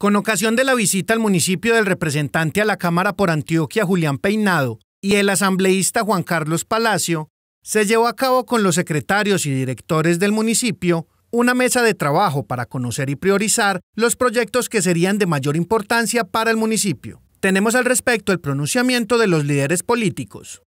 Con ocasión de la visita al municipio del representante a la Cámara por Antioquia Julián Peinado y el asambleísta Juan Carlos Palacio, se llevó a cabo con los secretarios y directores del municipio una mesa de trabajo para conocer y priorizar los proyectos que serían de mayor importancia para el municipio. Tenemos al respecto el pronunciamiento de los líderes políticos.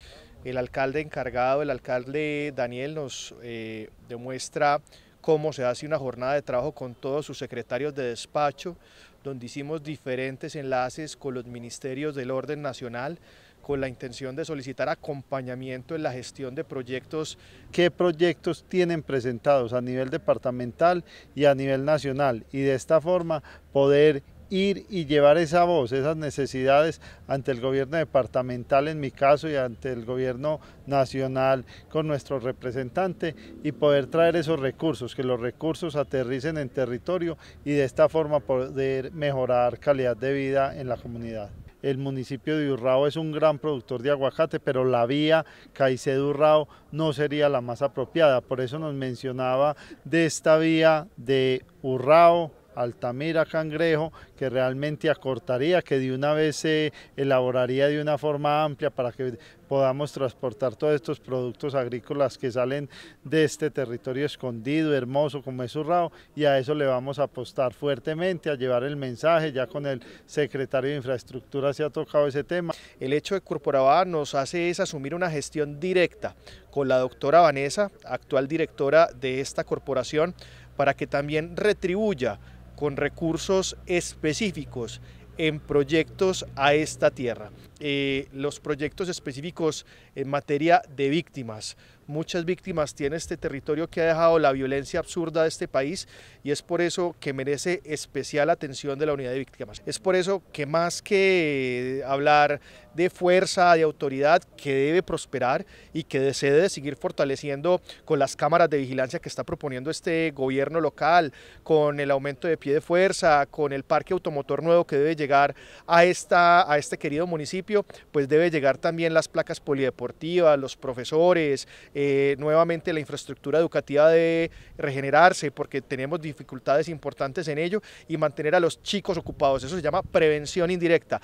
El alcalde encargado, el alcalde Daniel, nos eh, demuestra cómo se hace una jornada de trabajo con todos sus secretarios de despacho, donde hicimos diferentes enlaces con los ministerios del orden nacional, con la intención de solicitar acompañamiento en la gestión de proyectos. ¿Qué proyectos tienen presentados a nivel departamental y a nivel nacional? Y de esta forma poder ir y llevar esa voz, esas necesidades ante el gobierno departamental en mi caso y ante el gobierno nacional con nuestro representante y poder traer esos recursos, que los recursos aterricen en territorio y de esta forma poder mejorar calidad de vida en la comunidad el municipio de Urrao es un gran productor de aguacate, pero la vía Caicedo-Urrao no sería la más apropiada. Por eso nos mencionaba de esta vía de Urrao Altamira, Cangrejo, que realmente acortaría, que de una vez se elaboraría de una forma amplia para que podamos transportar todos estos productos agrícolas que salen de este territorio escondido, hermoso como es Urrao, y a eso le vamos a apostar fuertemente, a llevar el mensaje, ya con el secretario de Infraestructura se ha tocado ese tema. El hecho de Corporabá nos hace es asumir una gestión directa con la doctora Vanessa, actual directora de esta corporación, para que también retribuya con recursos específicos en proyectos a esta tierra. Eh, los proyectos específicos en materia de víctimas muchas víctimas tiene este territorio que ha dejado la violencia absurda de este país y es por eso que merece especial atención de la unidad de víctimas. Es por eso que más que hablar de fuerza, de autoridad, que debe prosperar y que se debe seguir fortaleciendo con las cámaras de vigilancia que está proponiendo este gobierno local, con el aumento de pie de fuerza, con el parque automotor nuevo que debe llegar a, esta, a este querido municipio, pues debe llegar también las placas polideportivas, los profesores, eh, nuevamente la infraestructura educativa debe regenerarse porque tenemos dificultades importantes en ello y mantener a los chicos ocupados. Eso se llama prevención indirecta.